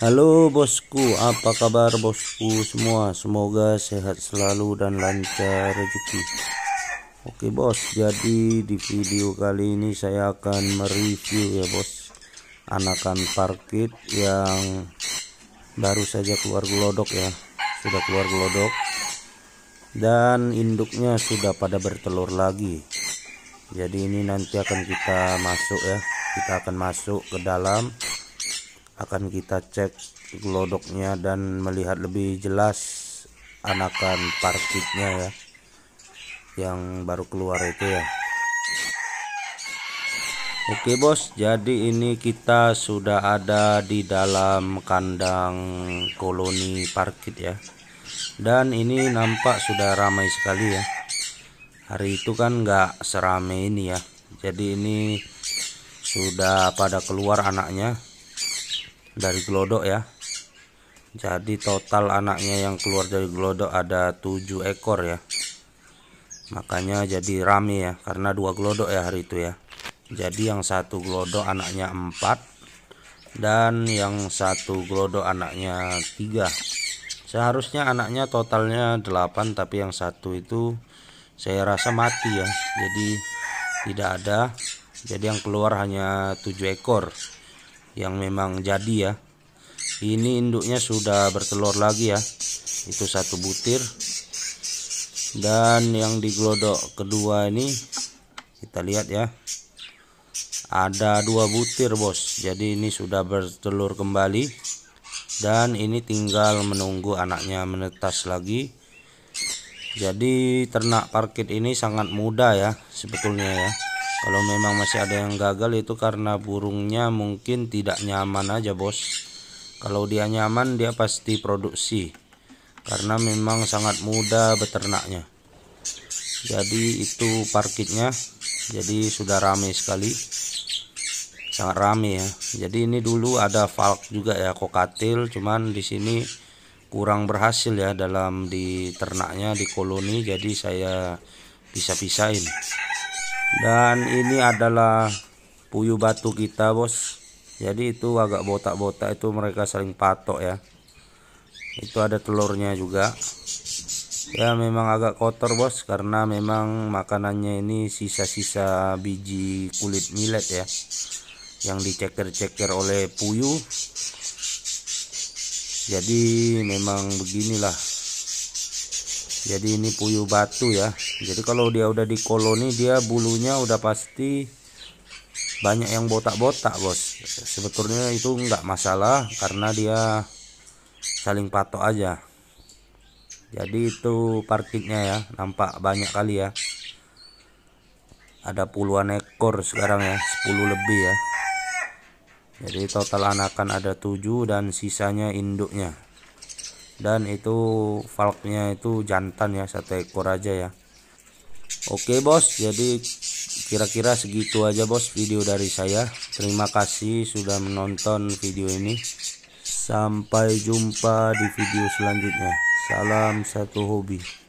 Halo bosku, apa kabar bosku semua? Semoga sehat selalu dan lancar rezeki. Oke bos, jadi di video kali ini saya akan mereview ya bos anakan parkit yang baru saja keluar gelodok ya. Sudah keluar gelodok dan induknya sudah pada bertelur lagi. Jadi ini nanti akan kita masuk ya. Kita akan masuk ke dalam akan kita cek glodoknya dan melihat lebih jelas anakan parkitnya ya yang baru keluar itu ya Oke bos jadi ini kita sudah ada di dalam kandang koloni parkit ya dan ini nampak sudah ramai sekali ya hari itu kan nggak seramai ini ya jadi ini sudah pada keluar anaknya dari glodok ya jadi total anaknya yang keluar dari glodok ada 7 ekor ya makanya jadi rame ya karena dua glodok ya hari itu ya jadi yang satu glodok anaknya 4 dan yang satu glodok anaknya 3 seharusnya anaknya totalnya 8 tapi yang satu itu saya rasa mati ya jadi tidak ada jadi yang keluar hanya 7 ekor yang memang jadi ya ini induknya sudah bertelur lagi ya itu satu butir dan yang di glodok kedua ini kita lihat ya ada dua butir bos jadi ini sudah bertelur kembali dan ini tinggal menunggu anaknya menetas lagi jadi ternak parkit ini sangat mudah ya sebetulnya ya kalau memang masih ada yang gagal itu karena burungnya mungkin tidak nyaman aja bos kalau dia nyaman dia pasti produksi karena memang sangat mudah beternaknya jadi itu parkitnya jadi sudah rame sekali sangat rame ya jadi ini dulu ada falk juga ya kokatil cuman di sini kurang berhasil ya dalam di ternaknya di koloni jadi saya bisa pisahin dan ini adalah puyuh batu kita bos jadi itu agak botak-botak itu mereka saling patok ya itu ada telurnya juga ya memang agak kotor bos karena memang makanannya ini sisa-sisa biji kulit millet ya yang diceker-ceker oleh puyuh jadi memang beginilah jadi ini puyuh batu ya jadi kalau dia udah di koloni dia bulunya udah pasti banyak yang botak-botak bos sebetulnya itu enggak masalah karena dia saling patok aja jadi itu parkitnya ya nampak banyak kali ya ada puluhan ekor sekarang ya 10 lebih ya jadi total anakan ada 7 dan sisanya induknya dan itu falknya itu jantan ya satu ekor aja ya oke bos jadi kira-kira segitu aja bos video dari saya terima kasih sudah menonton video ini sampai jumpa di video selanjutnya salam satu hobi